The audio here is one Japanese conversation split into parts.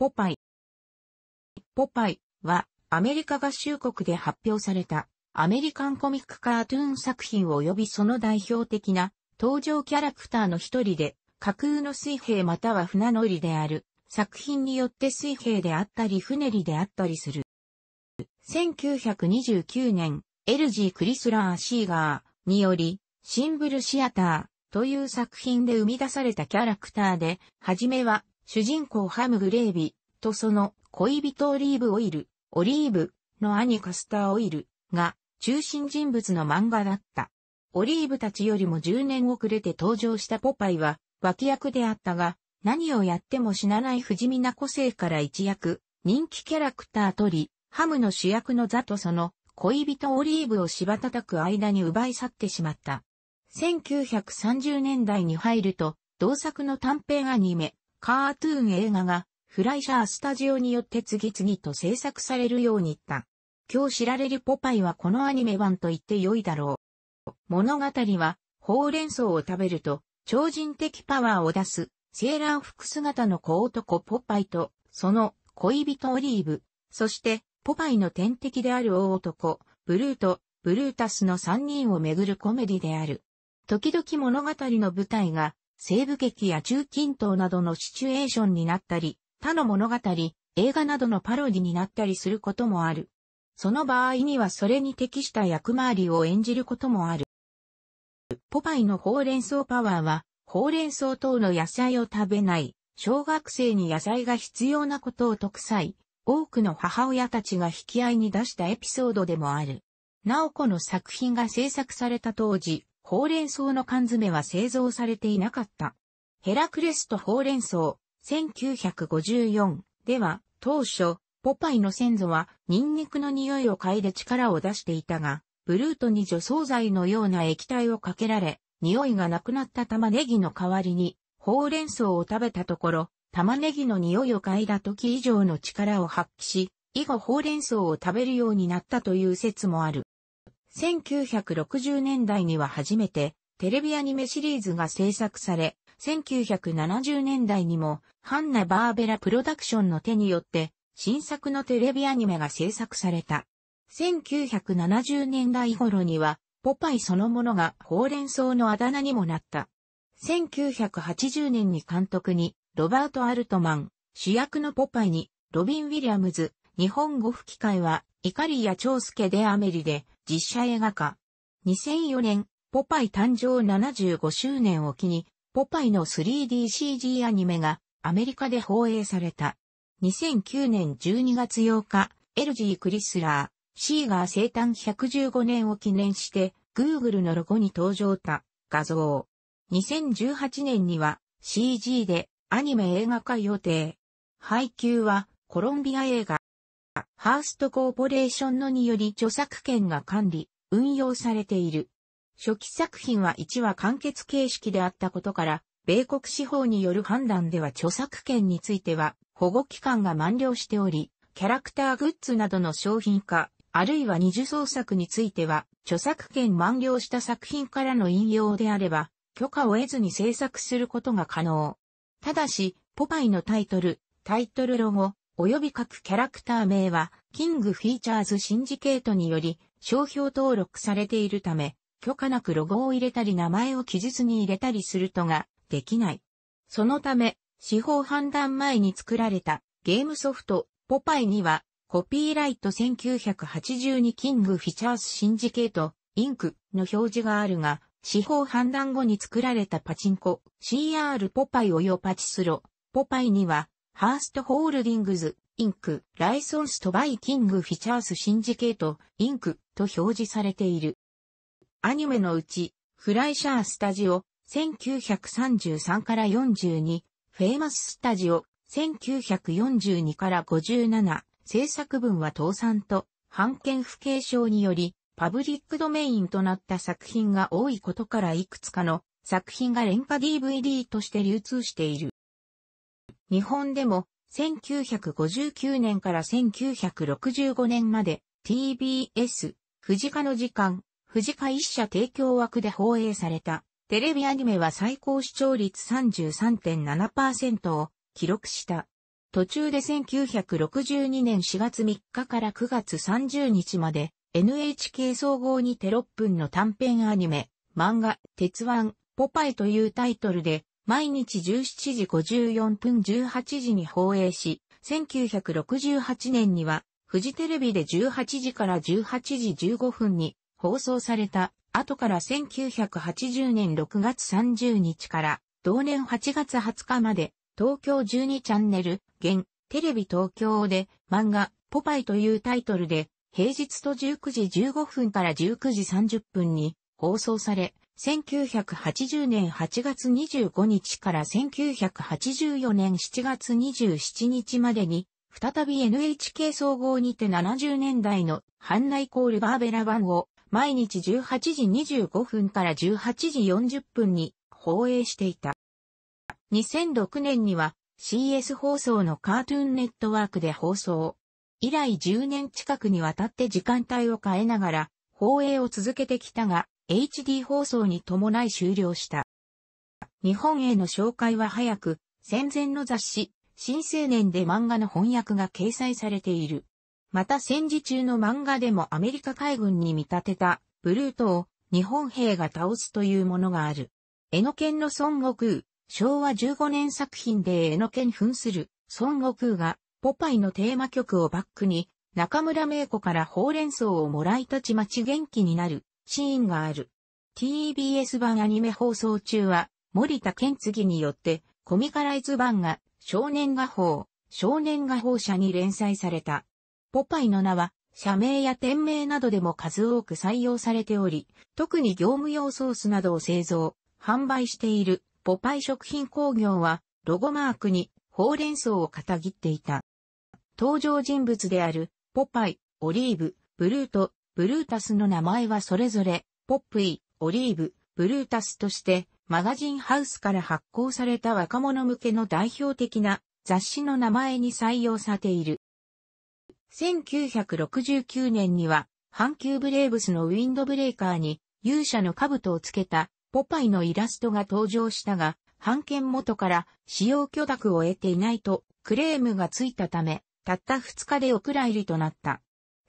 ポパイ。ポパイはアメリカ合衆国で発表されたアメリカンコミックカートゥーン作品及びその代表的な登場キャラクターの一人で架空の水兵または船乗りである作品によって水兵であったり船りであったりする。1929年、LG クリスラー・シーガーにより、シンブルシアターという作品で生み出されたキャラクターで、はじめは主人公ハム・グレービーとその恋人オリーブオイル、オリーブの兄カスターオイルが中心人物の漫画だった。オリーブたちよりも10年遅れて登場したポパイは脇役であったが、何をやっても死なない不死身な個性から一役、人気キャラクター取り、ハムの主役の座とその恋人オリーブを柴叩く間に奪い去ってしまった。1930年代に入ると、同作の短編アニメ、カートゥーン映画がフライシャースタジオによって次々と制作されるようになった。今日知られるポパイはこのアニメ版と言って良いだろう。物語は、ほうれん草を食べると、超人的パワーを出す、セーラー服姿の小男ポパイと、その恋人オリーブ、そして、ポパイの天敵である大男、ブルーと、ブルータスの3人をめぐるコメディである。時々物語の舞台が、西部劇や中近東などのシチュエーションになったり、他の物語、映画などのパロディになったりすることもある。その場合にはそれに適した役回りを演じることもある。ポパイのほうれん草パワーは、ほうれん草等の野菜を食べない、小学生に野菜が必要なことを特く多くの母親たちが引き合いに出したエピソードでもある。なおこの作品が制作された当時、ほうれん草の缶詰は製造されていなかった。ヘラクレスとほうれん草、1954では、当初、ポパイの先祖はニンニクの匂いを嗅いで力を出していたが、ブルートに除草剤のような液体をかけられ、匂いがなくなった玉ねぎの代わりに、ほうれん草を食べたところ、玉ねぎの匂いを嗅いだ時以上の力を発揮し、以後ほうれん草を食べるようになったという説もある。1960年代には初めてテレビアニメシリーズが制作され、1970年代にもハンナ・バーベラ・プロダクションの手によって新作のテレビアニメが制作された。1970年代頃にはポパイそのものがほうれん草のあだ名にもなった。1980年に監督にロバート・アルトマン、主役のポパイにロビン・ウィリアムズ、日本語吹き替えはイチョや長介でアメリで実写映画化。2004年、ポパイ誕生75周年を機に、ポパイの 3DCG アニメがアメリカで放映された。2009年12月8日、エルジー・クリスラー、シーガー生誕115年を記念して、Google のロゴに登場た画像。2018年には CG でアニメ映画化予定。配給はコロンビア映画ハーストコーポレーションのにより著作権が管理、運用されている。初期作品は1話完結形式であったことから、米国司法による判断では著作権については保護期間が満了しており、キャラクターグッズなどの商品化、あるいは二次創作については、著作権満了した作品からの引用であれば、許可を得ずに制作することが可能。ただし、ポパイのタイトル、タイトルロゴ、及び各キャラクター名は、キングフィーチャーズシンジケートにより、商標登録されているため、許可なくロゴを入れたり名前を記述に入れたりするとが、できない。そのため、司法判断前に作られたゲームソフト、ポパイには、コピーライト1982キングフィーチャーズシンジケート、インクの表示があるが、司法判断後に作られたパチンコ、CR ポパイおよパチスロ、ポパイには、ハーストホールディングズ、インク、ライソンストバイキングフィチャースシンジケート、インクと表示されている。アニメのうち、フライシャースタジオ、1933から42、フェイマススタジオ、1942から57、制作分は倒産と、版権不継承により、パブリックドメインとなった作品が多いことからいくつかの作品が廉価 DVD として流通している。日本でも1959年から1965年まで TBS、藤科の時間、藤科一社提供枠で放映されたテレビアニメは最高視聴率33.7%を記録した。途中で1962年4月3日から9月30日まで NHK 総合にテロップンの短編アニメ、漫画、鉄腕、ポパイというタイトルで毎日17時54分18時に放映し、1968年には、富士テレビで18時から18時15分に放送された、後から1980年6月30日から、同年8月20日まで、東京12チャンネル、現、テレビ東京で、漫画、ポパイというタイトルで、平日と19時15分から19時30分に放送され、1980年8月25日から1984年7月27日までに、再び NHK 総合にて70年代のハンナイコールバーベラ版を毎日18時25分から18時40分に放映していた。2006年には CS 放送のカートゥーンネットワークで放送。以来10年近くにわたって時間帯を変えながら放映を続けてきたが、HD 放送に伴い終了した。日本への紹介は早く、戦前の雑誌、新青年で漫画の翻訳が掲載されている。また戦時中の漫画でもアメリカ海軍に見立てたブルートを日本兵が倒すというものがある。江ケ県の孫悟空、昭和15年作品で江ノ県扮する孫悟空がポパイのテーマ曲をバックに中村名子からほうれん草をもらいたちまち元気になるシーンがある。TBS 版アニメ放送中は、森田健次によって、コミカライズ版が、少年画報、少年画報社に連載された。ポパイの名は、社名や店名などでも数多く採用されており、特に業務用ソースなどを製造、販売している、ポパイ食品工業は、ロゴマークに、ほうれん草をかたぎっていた。登場人物である、ポパイ、オリーブ、ブルート、ブルータスの名前はそれぞれ、ポップイ、オリーブ、ブルータスとして、マガジンハウスから発行された若者向けの代表的な雑誌の名前に採用されている。1969年には、阪急ブレーブスのウィンドブレーカーに勇者の兜をつけたポパイのイラストが登場したが、版権元から使用許諾を得ていないとクレームがついたため、たった2日でお蔵入りとなった。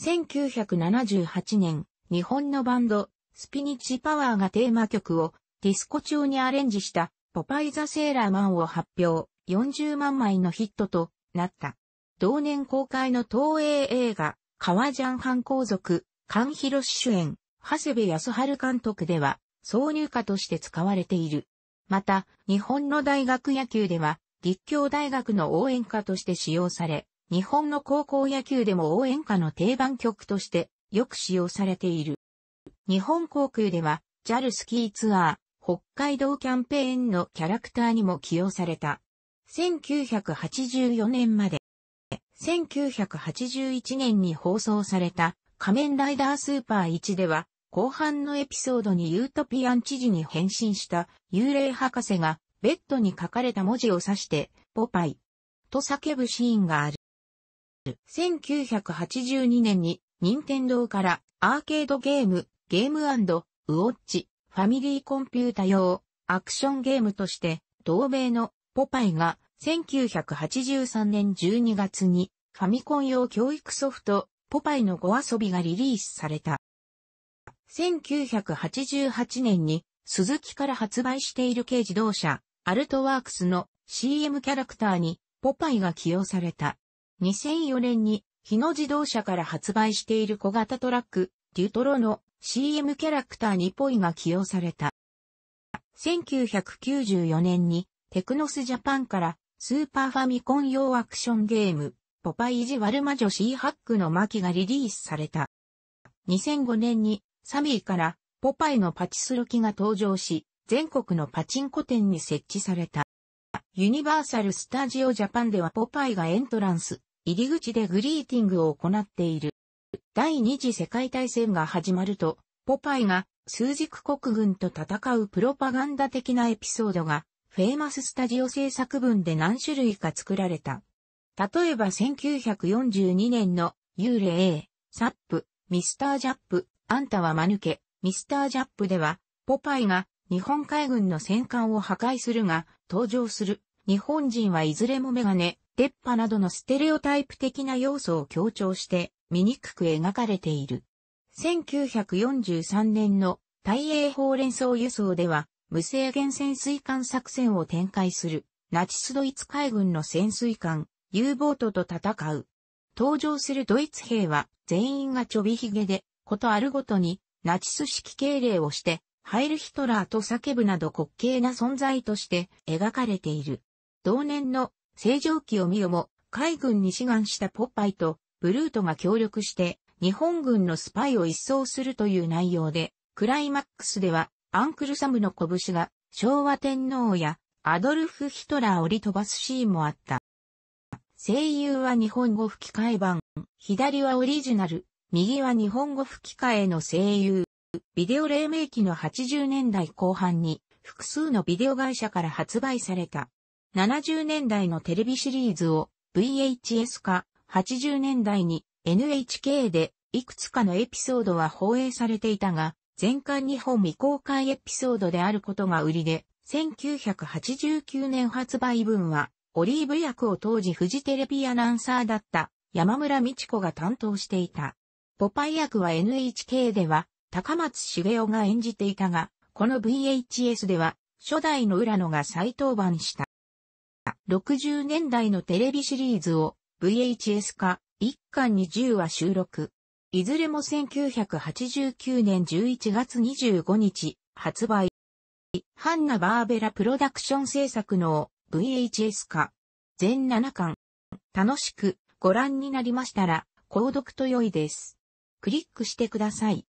1978年、日本のバンド、スピニッチパワーがテーマ曲をディスコ調にアレンジしたポパイザ・セーラーマンを発表、40万枚のヒットとなった。同年公開の東映映画、ワジャン犯行族、カンヒロシ主演、長谷部康春監督では、挿入歌として使われている。また、日本の大学野球では、立教大学の応援歌として使用され、日本の高校野球でも応援歌の定番曲としてよく使用されている。日本航空では JAL スキーツアー北海道キャンペーンのキャラクターにも起用された。1984年まで。1981年に放送された仮面ライダースーパー1では後半のエピソードにユートピアン知事に変身した幽霊博士がベッドに書かれた文字を指してポパイと叫ぶシーンがある。1982年に、任天堂からアーケードゲーム、ゲームウォッチ、ファミリーコンピュータ用、アクションゲームとして、同名のポパイが、1983年12月に、ファミコン用教育ソフト、ポパイのご遊びがリリースされた。1988年に、鈴木から発売している軽自動車、アルトワークスの CM キャラクターに、ポパイが起用された。2004年に日野自動車から発売している小型トラック、デュトロの CM キャラクターにポイが起用された。1994年にテクノスジャパンからスーパーファミコン用アクションゲーム、ポパイジワルマジョシーハックの巻がリリースされた。2005年にサミーからポパイのパチスロ機が登場し、全国のパチンコ店に設置された。ユニバーサル・スタジオ・ジャパンではポパイがエントランス、入り口でグリーティングを行っている。第二次世界大戦が始まると、ポパイが数軸国軍と戦うプロパガンダ的なエピソードが、フェイマススタジオ制作文で何種類か作られた。例えば1942年の幽霊、サップ、ミスタージャップ、あんたは間抜け、ミスタージャップでは、ポパイが日本海軍の戦艦を破壊するが、登場する日本人はいずれもメガネ、鉄波などのステレオタイプ的な要素を強調して醜く描かれている。1943年の大英法連装輸送では無制限潜水艦作戦を展開するナチスドイツ海軍の潜水艦 U ボートと戦う。登場するドイツ兵は全員がちょびひげで、ことあるごとにナチス式敬礼をしてハイルヒトラーと叫ぶなど滑稽な存在として描かれている。同年の星条旗を見よも、海軍に志願したポッパイとブルートが協力して、日本軍のスパイを一掃するという内容で、クライマックスでは、アンクルサムの拳が、昭和天皇や、アドルフ・ヒトラーをり飛ばすシーンもあった。声優は日本語吹き替え版、左はオリジナル、右は日本語吹き替えの声優。ビデオ黎明期の80年代後半に複数のビデオ会社から発売された。70年代のテレビシリーズを VHS 化、80年代に NHK でいくつかのエピソードは放映されていたが、全巻日本未公開エピソードであることが売りで、1989年発売分は、オリーブ役を当時フジテレビアナウンサーだった山村美智子が担当していた。ポパイ役は NHK では高松茂雄が演じていたが、この VHS では初代の浦野が再登板した。60年代のテレビシリーズを VHS 化、1巻に10話収録。いずれも1989年11月25日発売。ハンナ・バーベラプロダクション制作の VHS 化。全7巻。楽しくご覧になりましたら、購読と良いです。クリックしてください。